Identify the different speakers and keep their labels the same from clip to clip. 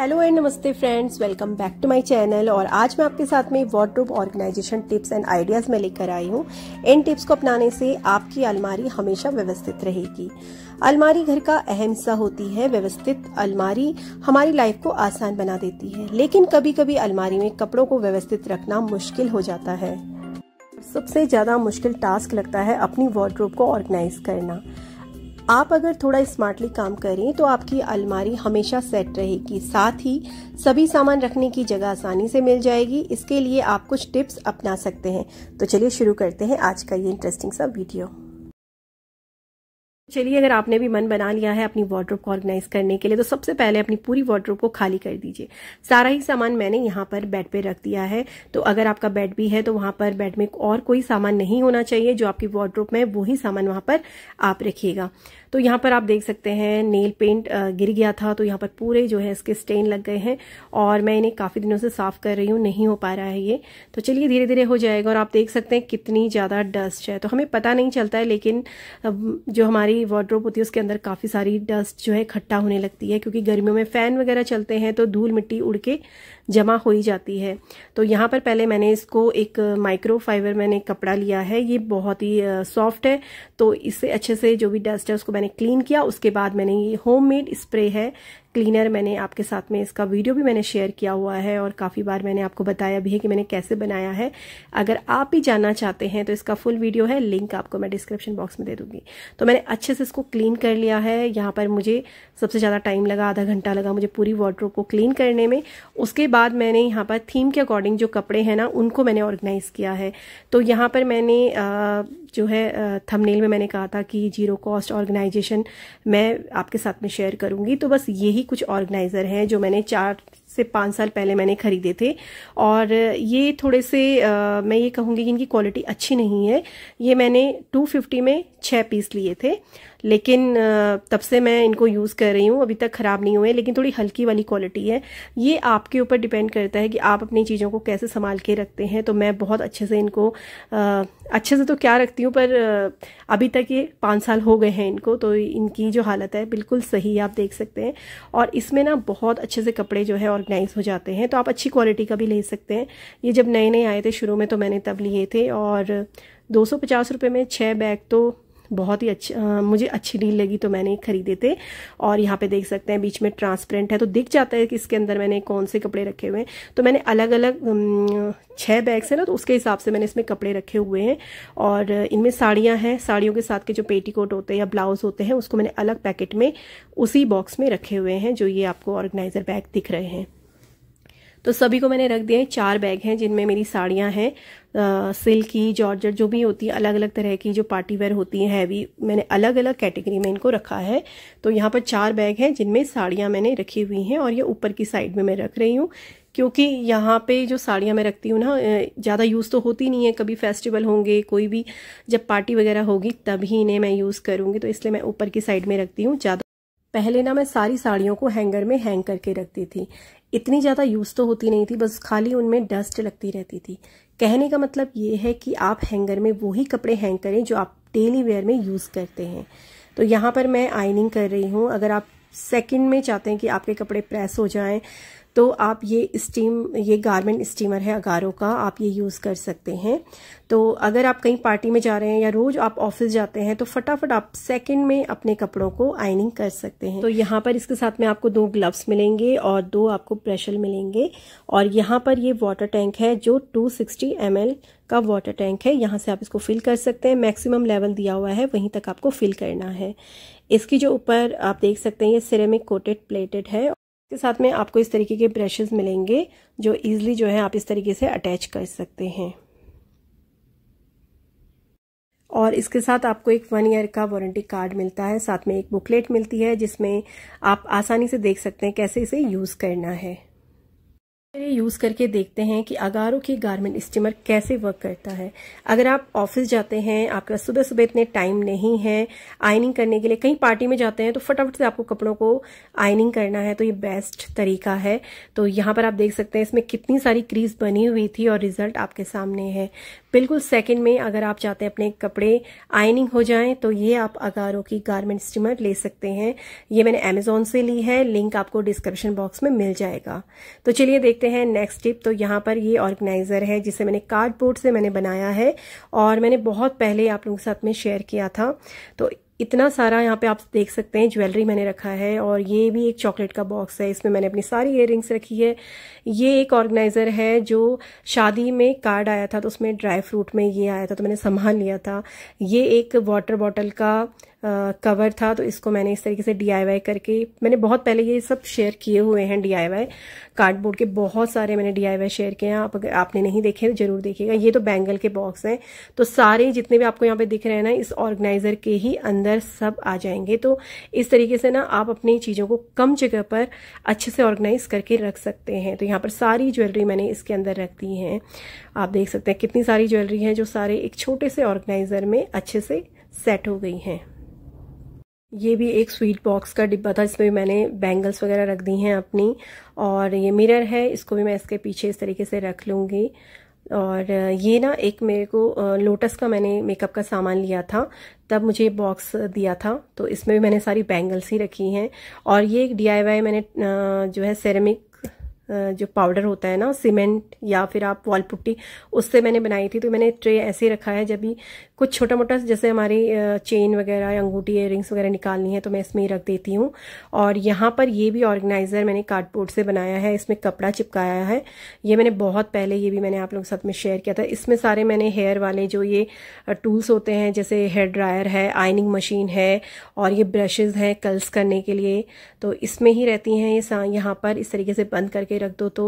Speaker 1: hello and namaste friends welcome back to my channel और आज मैं आपके साथ में wardrobe organization tips and ideas में लेकर आई हूँ इन टिप्स को अपनाने से आपकी अलमारी हमेशा व्यवस्थित रहेगी अलमारी घर का अहम हिस्सा होती है व्यवस्थित अलमारी हमारी लाइफ को आसान बना देती है लेकिन कभी कभी अलमारी में कपड़ों को व्यवस्थित रखना मुश्किल हो जाता है सबसे ज़्यादा मुश्किल टास्क लगता है अपनी वार्ड्रोप को ऑर्गेनाइज करना आप अगर थोड़ा स्मार्टली काम करें तो आपकी अलमारी हमेशा सेट रहेगी साथ ही सभी सामान रखने की जगह आसानी से मिल जाएगी इसके लिए आप कुछ टिप्स अपना सकते हैं तो चलिए शुरू करते हैं आज का ये इंटरेस्टिंग सा वीडियो चलिए अगर आपने भी मन बना लिया है अपनी वार्ड्रोप को ऑर्गेनाइज करने के लिए तो सबसे पहले अपनी पूरी वार्ड्रोप को खाली कर दीजिए सारा ही सामान मैंने यहाँ पर बेड पे रख दिया है तो अगर आपका बेड भी है तो वहां पर बेड में और कोई सामान नहीं होना चाहिए जो आपकी वार्ड्रोप में वो ही सामान वहां पर आप रखिएगा तो यहाँ पर आप देख सकते हैं नेल पेंट गिर गया था तो यहाँ पर पूरे जो है इसके स्टेन लग गए हैं और मैं इन्हें काफी दिनों से साफ कर रही हूँ नहीं हो पा रहा है ये तो चलिए धीरे धीरे हो जाएगा और आप देख सकते हैं कितनी ज्यादा डस्ट है तो हमें पता नहीं चलता है लेकिन जो हमारी हमारी वार्ड्रोप होती है उसके अंदर काफ़ी सारी डस्ट जो है इकट्ठा होने लगती है क्योंकि गर्मियों में फ़ैन वगैरह चलते हैं तो धूल मिट्टी उड़ के जमा हो ही जाती है तो यहाँ पर पहले मैंने इसको एक माइक्रो फाइबर मैंने कपड़ा लिया है ये बहुत ही सॉफ्ट है तो इससे अच्छे से जो भी डस्ट है उसको मैंने क्लीन किया उसके बाद मैंने ये होम स्प्रे है क्लीनर मैंने आपके साथ में इसका वीडियो भी मैंने शेयर किया हुआ है और काफ़ी बार मैंने आपको बताया भी है कि मैंने कैसे बनाया है अगर आप भी जानना चाहते हैं तो इसका फुल वीडियो है लिंक आपको मैं डिस्क्रिप्शन बॉक्स में दे दूंगी तो मैंने अच्छे से इसको क्लीन कर लिया है यहाँ पर मुझे सबसे ज़्यादा टाइम लगा आधा घंटा लगा मुझे पूरी वार्ड्रोब को क्लीन करने में उसके बाद मैंने यहां पर थीम के अकॉर्डिंग जो कपड़े हैं ना उनको मैंने ऑर्गेनाइज़ किया है तो यहां पर मैंने आ, जो है थंबनेल में मैंने कहा था कि जीरो कॉस्ट ऑर्गेनाइजेशन मैं आपके साथ में शेयर करूंगी तो बस यही कुछ ऑर्गेनाइज़र हैं जो मैंने चार से पाँच साल पहले मैंने ख़रीदे थे और ये थोड़े से आ, मैं ये कहूँगी कि इनकी क्वालिटी अच्छी नहीं है ये मैंने 250 में छः पीस लिए थे लेकिन तब से मैं इनको यूज़ कर रही हूँ अभी तक ख़राब नहीं हुए लेकिन थोड़ी हल्की वाली क्वालिटी है ये आपके ऊपर डिपेंड करता है कि आप अपनी चीज़ों को कैसे संभाल के रखते हैं तो मैं बहुत अच्छे से इनको आ, अच्छे से तो क्या रखती हूँ पर अभी तक ये पाँच साल हो गए हैं इनको तो इनकी जो हालत है बिल्कुल सही आप देख सकते हैं और इसमें ना बहुत अच्छे से कपड़े जो है और नाइस हो जाते हैं तो आप अच्छी क्वालिटी का भी ले सकते हैं ये जब नए नए आए थे शुरू में तो मैंने तब लिए थे और दो सौ पचास रुपये में छः बैग तो बहुत ही अच्छा आ, मुझे अच्छी डील लगी तो मैंने खरीदे थे और यहाँ पे देख सकते हैं बीच में ट्रांसपेरेंट है तो दिख जाता है कि इसके अंदर मैंने कौन से कपड़े रखे हुए हैं तो मैंने अलग अलग छः बैग्स हैं ना तो उसके हिसाब से मैंने इसमें कपड़े रखे हुए हैं और इनमें साड़ियाँ हैं साड़ियों के साथ के जो पेटीकोट होते हैं या ब्लाउज होते हैं उसको मैंने अलग पैकेट में उसी बॉक्स में रखे हुए हैं जो ये आपको ऑर्गेनाइज़र बैग दिख रहे हैं तो सभी को मैंने रख दिया है चार बैग हैं जिनमें मेरी साड़ियाँ हैं सिल्क की जॉर्जर जो भी होती है अलग अलग तरह की जो पार्टी वेयर होती हैं हैवी मैंने अलग अलग कैटेगरी में इनको रखा है तो यहाँ पर चार बैग हैं जिनमें साड़ियाँ मैंने रखी हुई हैं और ये ऊपर की साइड में मैं रख रही हूँ क्योंकि यहाँ पे जो साड़ियाँ मैं रखती हूँ ना ज़्यादा यूज़ तो होती नहीं है कभी फेस्टिवल होंगे कोई भी जब पार्टी वगैरह होगी तभी इन्हें मैं यूज़ करूँगी तो इसलिए मैं ऊपर की साइड में रखती हूँ ज़्यादा पहले ना मैं सारी साड़ियों को हैंगर में हैंग करके रखती थी इतनी ज़्यादा यूज़ तो होती नहीं थी बस खाली उनमें डस्ट लगती रहती थी कहने का मतलब ये है कि आप हैंगर में वही कपड़े हैंग करें जो आप डेली वेयर में यूज़ करते हैं तो यहाँ पर मैं आइनिंग कर रही हूँ अगर आप सेकंड में चाहते हैं कि आपके कपड़े प्रेस हो जाएं तो आप ये स्टीम ये गारमेंट स्टीमर है अगारों का आप ये यूज़ कर सकते हैं तो अगर आप कहीं पार्टी में जा रहे हैं या रोज़ आप ऑफिस जाते हैं तो फटाफट आप सेकंड में अपने कपड़ों को आयनिंग कर सकते हैं तो यहाँ पर इसके साथ में आपको दो ग्लव्स मिलेंगे और दो आपको प्रेशर मिलेंगे और यहाँ पर ये वाटर टैंक है जो टू सिक्सटी का वाटर टैंक है यहाँ से आप इसको फिल कर सकते हैं मैक्सिमम लेवल दिया हुआ है वहीं तक आपको फिल करना है इसकी जो ऊपर आप देख सकते हैं ये सिरेमिक कोटेड प्लेटेड है इसके साथ में आपको इस तरीके के ब्रशेज मिलेंगे जो इजिली जो है आप इस तरीके से अटैच कर सकते हैं और इसके साथ आपको एक वन ईयर का वारंटी कार्ड मिलता है साथ में एक बुकलेट मिलती है जिसमें आप आसानी से देख सकते हैं कैसे इसे यूज़ करना है चलिए यूज़ करके देखते हैं कि अगारो की गारमेंट स्टीमर कैसे वर्क करता है अगर आप ऑफिस जाते हैं आपके पास सुबह सुबह इतने टाइम नहीं है आयनिंग करने के लिए कहीं पार्टी में जाते हैं तो फटाफट से आपको कपड़ों को आयनिंग करना है तो ये बेस्ट तरीका है तो यहाँ पर आप देख सकते हैं इसमें कितनी सारी क्रीज बनी हुई थी और रिजल्ट आपके सामने है बिल्कुल सेकंड में अगर आप चाहते हैं अपने कपड़े आयनिंग हो जाएं तो ये आप अगारो की गारमेंट स्टीमर ले सकते हैं ये मैंने अमेजोन से ली है लिंक आपको डिस्क्रिप्शन बॉक्स में मिल जाएगा तो चलिए देखते हैं नेक्स्ट टिप तो यहां पर ये ऑर्गेनाइजर है जिसे मैंने कार्डबोर्ड से मैंने बनाया है और मैंने बहुत पहले आप लोगों के साथ में शेयर किया था तो इतना सारा यहाँ पे आप देख सकते हैं ज्वेलरी मैंने रखा है और ये भी एक चॉकलेट का बॉक्स है इसमें मैंने अपनी सारी इयर रखी है ये एक ऑर्गेनाइजर है जो शादी में कार्ड आया था तो उसमें ड्राई फ्रूट में ये आया था तो मैंने संभाल लिया था ये एक वाटर बॉटल का कवर था तो इसको मैंने इस तरीके से डीआईवाई करके मैंने बहुत पहले ये सब शेयर किए हुए हैं डीआईवाई कार्डबोर्ड के बहुत सारे मैंने डीआईवाई शेयर किए हैं आप अगर आपने नहीं देखे जरूर देखिएगा ये तो बैंगल के बॉक्स हैं तो सारे जितने भी आपको यहाँ पे दिख रहे हैं ना इस ऑर्गेनाइजर के ही अंदर सब आ जाएंगे तो इस तरीके से ना आप अपनी चीज़ों को कम जगह पर अच्छे से ऑर्गेनाइज करके रख सकते हैं तो यहाँ पर सारी ज्वेलरी मैंने इसके अंदर रख दी है आप देख सकते हैं कितनी सारी ज्वेलरी है जो सारे एक छोटे से ऑर्गेनाइजर में अच्छे से सेट हो गई हैं ये भी एक स्वीट बॉक्स का डिब्बा था इसमें मैंने बैंगल्स वगैरह रख दी हैं अपनी और ये मिरर है इसको भी मैं इसके पीछे इस तरीके से रख लूँगी और ये ना एक मेरे को लोटस का मैंने मेकअप का सामान लिया था तब मुझे बॉक्स दिया था तो इसमें भी मैंने सारी बैंगल्स ही रखी हैं और ये एक डी मैंने जो है सेरेमिक जो पाउडर होता है ना सीमेंट या फिर आप वॉल पुट्टी उससे मैंने बनाई थी तो मैंने ट्रे ऐसे रखा है जब भी कुछ छोटा मोटा जैसे हमारी चेन वगैरह अंगूठी रिंग्स वगैरह निकालनी है तो मैं इसमें ही रख देती हूँ और यहाँ पर ये भी ऑर्गेनाइज़र मैंने कार्डबोर्ड से बनाया है इसमें कपड़ा चिपकाया है ये मैंने बहुत पहले ये भी मैंने आप लोगों के साथ में शेयर किया था इसमें सारे मैंने हेयर वाले जो ये टूल्स होते हैं जैसे हेयर ड्रायर है आइनिंग मशीन है और ये ब्रशेज़ हैं कल्स करने के लिए तो इसमें ही रहती हैं ये यहाँ पर इस तरीके से बंद करके रख दो तो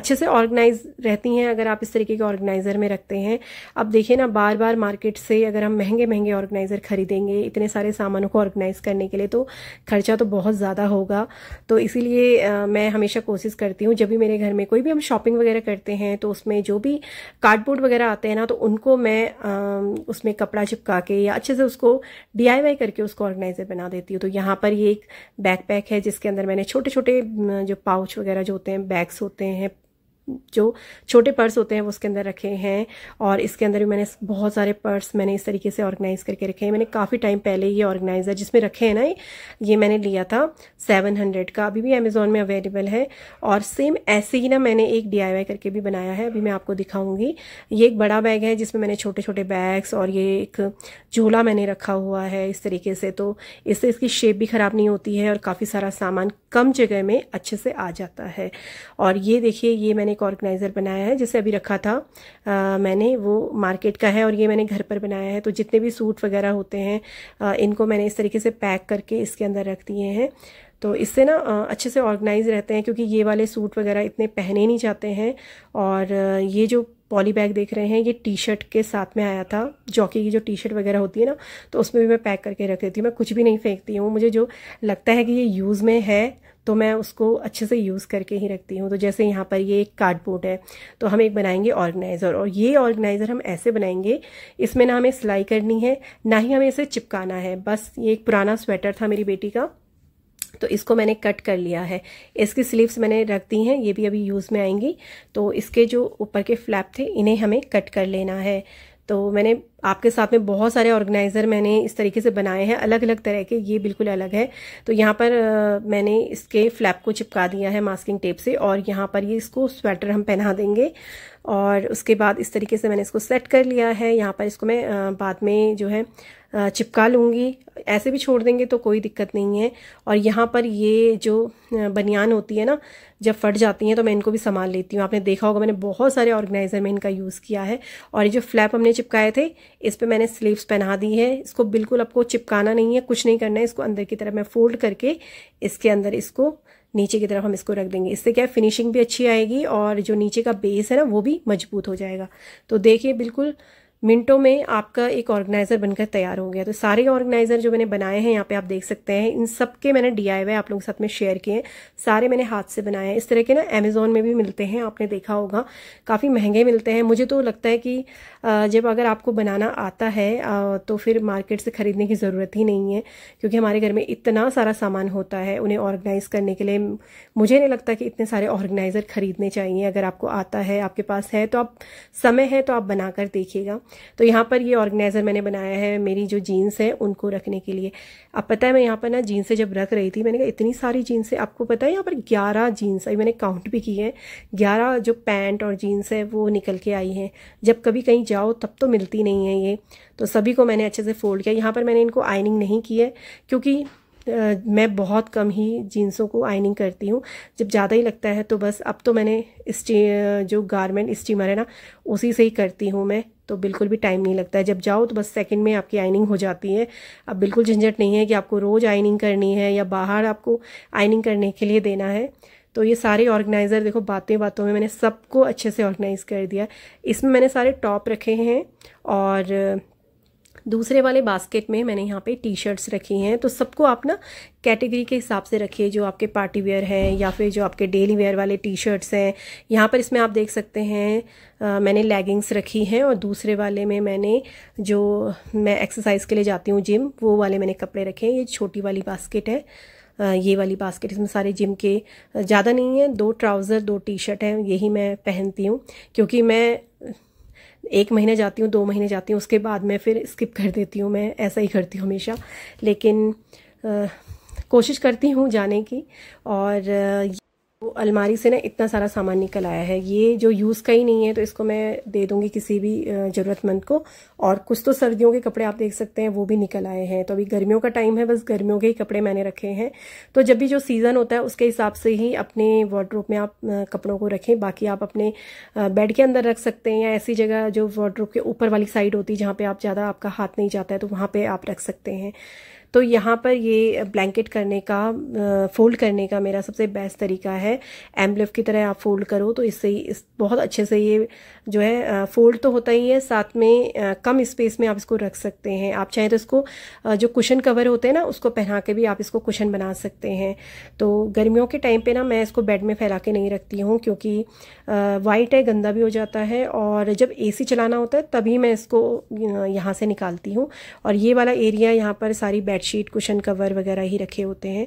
Speaker 1: अच्छे से ऑर्गेनाइज रहती हैं अगर आप इस तरीके के ऑर्गेनाइज़र में रखते हैं अब देखिए ना बार बार मार्केट से अगर हम महंगे महंगे ऑर्गेनाइज़र खरीदेंगे इतने सारे सामानों को ऑर्गेनाइज़ करने के लिए तो खर्चा तो बहुत ज़्यादा होगा तो इसीलिए मैं हमेशा कोशिश करती हूँ जब भी मेरे घर में कोई भी हम शॉपिंग वगैरह करते हैं तो उसमें जो भी कार्डबोर्ड वगैरह आते हैं ना तो उनको मैं उसमें कपड़ा चिपका के या अच्छे से उसको डी करके उसको ऑर्गेनाइज़र बना देती हूँ तो यहाँ पर ये एक बैकपैक है जिसके अंदर मैंने छोटे छोटे जो पाउच वगैरह जो होते हैं बैग्स होते हैं जो छोटे पर्स होते हैं वो उसके अंदर रखे हैं और इसके अंदर भी मैंने बहुत सारे पर्स मैंने इस तरीके से ऑर्गेनाइज़ करके रखे हैं मैंने काफ़ी टाइम पहले ये ऑर्गेनाइज़र जिसमें रखे हैं ना ये मैंने लिया था 700 का अभी भी अमेज़ोन में अवेलेबल है और सेम ऐसे ही ना मैंने एक डी करके भी बनाया है अभी मैं आपको दिखाऊंगी ये एक बड़ा बैग है जिसमें मैंने छोटे छोटे बैग्स और ये एक झोला मैंने रखा हुआ है इस तरीके से तो इससे इसकी शेप भी ख़राब नहीं होती है और काफ़ी सारा सामान कम जगह में अच्छे से आ जाता है और ये देखिए ये मैंने एक ऑर्गेनाइज़र बनाया है जिसे अभी रखा था आ, मैंने वो मार्केट का है और ये मैंने घर पर बनाया है तो जितने भी सूट वगैरह होते हैं आ, इनको मैंने इस तरीके से पैक करके इसके अंदर रख दिए हैं तो इससे ना अच्छे से ऑर्गेनाइज रहते हैं क्योंकि ये वाले सूट वगैरह इतने पहने नहीं जाते हैं और ये जो पॉली बैग देख रहे हैं ये टी शर्ट के साथ में आया था जॉकी की जो टी शर्ट वगैरह होती है ना तो उसमें भी मैं पैक करके रख देती हूँ मैं कुछ भी नहीं फेंकती हूँ मुझे जो लगता है कि ये यूज़ में है तो मैं उसको अच्छे से यूज़ करके ही रखती हूँ तो जैसे यहाँ पर ये एक कार्डबोर्ड है तो हम एक बनाएंगे ऑर्गेनाइज़र और ये ऑर्गेनाइज़र हम ऐसे बनाएंगे इसमें ना हमें सिलाई करनी है ना ही हमें इसे चिपकाना है बस ये एक पुराना स्वेटर था मेरी बेटी का तो इसको मैंने कट कर लिया है इसकी स्लीव्स मैंने रख दी हैं ये भी अभी यूज़ में आएंगी तो इसके जो ऊपर के फ्लैप थे इन्हें हमें कट कर लेना है तो मैंने आपके साथ में बहुत सारे ऑर्गेनाइज़र मैंने इस तरीके से बनाए हैं अलग अलग तरह के ये बिल्कुल अलग है तो यहाँ पर आ, मैंने इसके फ्लैप को चिपका दिया है मास्किंग टेप से और यहाँ पर ये इसको स्वेटर हम पहना देंगे और उसके बाद इस तरीके से मैंने इसको सेट कर लिया है यहाँ पर इसको मैं आ, बाद में जो है आ, चिपका लूँगी ऐसे भी छोड़ देंगे तो कोई दिक्कत नहीं है और यहाँ पर ये जो बनियान होती है ना जब फट जाती हैं तो मैं इनको भी संभाल लेती हूँ आपने देखा होगा मैंने बहुत सारे ऑर्गेनाइज़र में इनका यूज़ किया है और ये जो फ्लैप हमने चिपकाए थे इस पर मैंने स्लीव्स पहना दी है इसको बिल्कुल आपको चिपकाना नहीं है कुछ नहीं करना है इसको अंदर की तरफ मैं फोल्ड करके इसके अंदर इसको नीचे की तरफ हम इसको रख देंगे इससे क्या फिनिशिंग भी अच्छी आएगी और जो नीचे का बेस है ना वो भी मजबूत हो जाएगा तो देखिए बिल्कुल मिनटों में आपका एक ऑर्गेनाइज़र बनकर तैयार हो गया तो सारे ऑर्गेनाइज़र जो मैंने बनाए हैं यहाँ पे आप देख सकते हैं इन सब के मैंने डी आई आप लोगों के साथ में शेयर किए हैं सारे मैंने हाथ से बनाए हैं इस तरह के ना अमेजोन में भी मिलते हैं आपने देखा होगा काफ़ी महंगे मिलते हैं मुझे तो लगता है कि जब अगर आपको बनाना आता है तो फिर मार्केट से ख़रीदने की ज़रूरत ही नहीं है क्योंकि हमारे घर में इतना सारा सामान होता है उन्हें ऑर्गेनाइज़ करने के लिए मुझे नहीं लगता कि इतने सारे ऑर्गेनाइज़र ख़रीदने चाहिए अगर आपको आता है आपके पास है तो आप समय है तो आप बनाकर देखिएगा तो यहाँ पर ये ऑर्गेनाइज़र मैंने बनाया है मेरी जो जीन्स हैं उनको रखने के लिए अब पता है मैं यहाँ पर ना जीन्सें जब रख रही थी मैंने कहा इतनी सारी जीन्सें आपको पता है यहाँ पर ग्यारह जीन्स अभी मैंने काउंट भी की है ग्यारह जो पैंट और जीन्स है वो निकल के आई हैं जब कभी कहीं जाओ तब तो मिलती नहीं है ये तो सभी को मैंने अच्छे से फोल्ड किया यहाँ पर मैंने इनको आइनिंग नहीं की है क्योंकि मैं बहुत कम ही जीन्सों को आइनिंग करती हूँ जब ज़्यादा ही लगता है तो बस अब तो मैंने इस्टी जो गारमेंट स्टीमर है ना उसी से ही करती हूँ मैं तो बिल्कुल भी टाइम नहीं लगता है जब जाओ तो बस सेकंड में आपकी आइनिंग हो जाती है अब बिल्कुल झंझट नहीं है कि आपको रोज़ आइनिंग करनी है या बाहर आपको आइनिंग करने के लिए देना है तो ये सारे ऑर्गेनाइज़र देखो बातें बातों में मैंने सबको अच्छे से ऑर्गेनाइज़ कर दिया इसमें मैंने सारे टॉप रखे हैं और दूसरे वाले बास्केट में मैंने यहाँ पे टी शर्ट्स रखी हैं तो सबको आप ना कैटेगरी के हिसाब से रखिए जो आपके पार्टी वेयर हैं या फिर जो आपके डेली वेयर वाले टी शर्ट्स हैं यहाँ पर इसमें आप देख सकते हैं आ, मैंने लेगिंग्स रखी हैं और दूसरे वाले में मैंने जो मैं एक्सरसाइज के लिए जाती हूँ जिम वो वाले मैंने कपड़े रखे हैं ये छोटी वाली बास्केट है ये वाली बास्केट इसमें सारे जिम के ज़्यादा नहीं है दो ट्राउज़र दो टी शर्ट हैं यही मैं पहनती हूँ क्योंकि मैं एक महीने जाती हूँ दो महीने जाती हूँ उसके बाद मैं फिर स्किप कर देती हूँ मैं ऐसा ही करती हूँ हमेशा लेकिन आ, कोशिश करती हूँ जाने की और वो अलमारी से ना इतना सारा सामान निकल आया है ये जो यूज़ का ही नहीं है तो इसको मैं दे दूंगी किसी भी ज़रूरतमंद को और कुछ तो सर्दियों के कपड़े आप देख सकते हैं वो भी निकल आए हैं तो अभी गर्मियों का टाइम है बस गर्मियों के ही कपड़े मैंने रखे हैं तो जब भी जो सीज़न होता है उसके हिसाब से ही अपने वार्ड्रोप में आप कपड़ों को रखें बाकी आप अपने बेड के अंदर रख सकते हैं या ऐसी जगह जो वार्ड्रोप के ऊपर वाली साइड होती है जहाँ पर आप ज़्यादा आपका हाथ नहीं जाता है तो वहाँ पर आप रख सकते हैं तो यहाँ पर ये ब्लैंकेट करने का फोल्ड करने का मेरा सबसे बेस्ट तरीका है एम्बलिफ की तरह आप फोल्ड करो तो इससे इस बहुत अच्छे से ये जो है फोल्ड तो होता ही है साथ में कम स्पेस में आप इसको रख सकते हैं आप चाहें तो इसको जो कुशन कवर होते हैं ना उसको पहना के भी आप इसको कुशन बना सकते हैं तो गर्मियों के टाइम पे ना मैं इसको बेड में फैला के नहीं रखती हूँ क्योंकि वाइट है गंदा भी हो जाता है और जब एसी चलाना होता है तभी मैं इसको यहाँ से निकालती हूँ और ये वाला एरिया यहाँ पर सारी बेड बेडशीट कुशन कवर वगैरह ही रखे होते हैं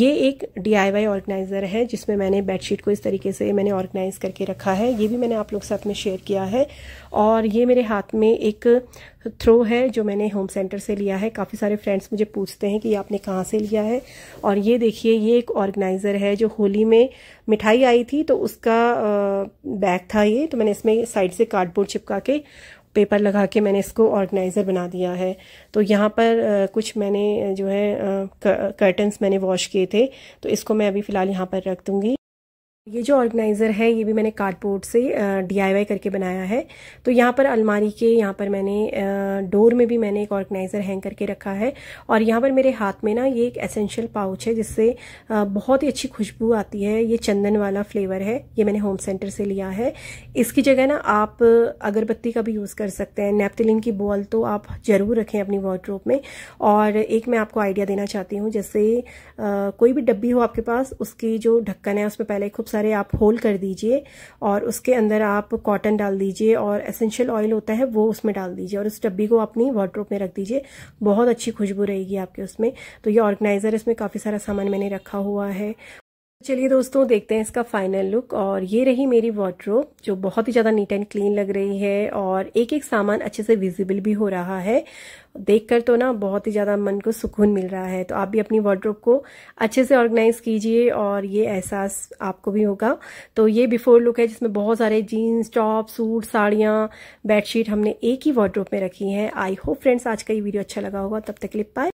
Speaker 1: ये एक डी आई ऑर्गेनाइज़र है जिसमें मैंने बेडशीट को इस तरीके से मैंने ऑर्गेनाइज़ करके रखा है ये भी मैंने आप लोग साथ में शेयर किया है और ये मेरे हाथ में एक थ्रो है जो मैंने होम सेंटर से लिया है काफ़ी सारे फ्रेंड्स मुझे पूछते हैं कि ये आपने कहाँ से लिया है और ये देखिए ये एक ऑर्गेनाइज़र है जो होली में मिठाई आई थी तो उसका बैग था ये तो मैंने इसमें साइड से कार्डबोर्ड चिपका के पेपर लगा के मैंने इसको ऑर्गेनाइज़र बना दिया है तो यहाँ पर कुछ मैंने जो है कर्टन्स मैंने वॉश किए थे तो इसको मैं अभी फ़िलहाल यहाँ पर रख दूँगी ये जो ऑर्गेनाइज़र है ये भी मैंने कार्डबोर्ड से डी करके बनाया है तो यहाँ पर अलमारी के यहाँ पर मैंने डोर में भी मैंने एक ऑर्गेनाइज़र हैंग करके रखा है और यहाँ पर मेरे हाथ में ना ये एक एसेंशियल पाउच है जिससे बहुत ही अच्छी खुशबू आती है ये चंदन वाला फ्लेवर है ये मैंने होम सेंटर से लिया है इसकी जगह ना आप अगरबत्ती का भी यूज़ कर सकते हैं नेपथिलिन की बॉल तो आप ज़रूर रखें अपनी वार्ड्रोप में और एक मैं आपको आइडिया देना चाहती हूँ जैसे कोई भी डब्बी हो आपके पास उसकी जो ढक्कन है उसमें पहले खूब सारे आप होल कर दीजिए और उसके अंदर आप कॉटन डाल दीजिए और एसेंशियल ऑयल होता है वो उसमें डाल दीजिए और उस डब्बी को अपनी वार्ड्रोप में रख दीजिए बहुत अच्छी खुशबू रहेगी आपके उसमें तो ये ऑर्गेनाइज़र इसमें काफ़ी सारा सामान मैंने रखा हुआ है चलिए दोस्तों देखते हैं इसका फाइनल लुक और ये रही मेरी वॉटरोब जो बहुत ही ज़्यादा नीट एंड क्लीन लग रही है और एक एक सामान अच्छे से विजिबल भी हो रहा है देखकर तो ना बहुत ही ज़्यादा मन को सुकून मिल रहा है तो आप भी अपनी वार्ड्रोप को अच्छे से ऑर्गेनाइज कीजिए और ये एहसास आपको भी होगा तो ये बिफोर लुक है जिसमें बहुत सारे जीन्स टॉप सूट साड़ियां बेडशीट हमने एक ही वार्ड्रोप में रखी है आई होप फ्रेंड्स आज का ये वीडियो अच्छा लगा होगा तब तक लिप पाए बाय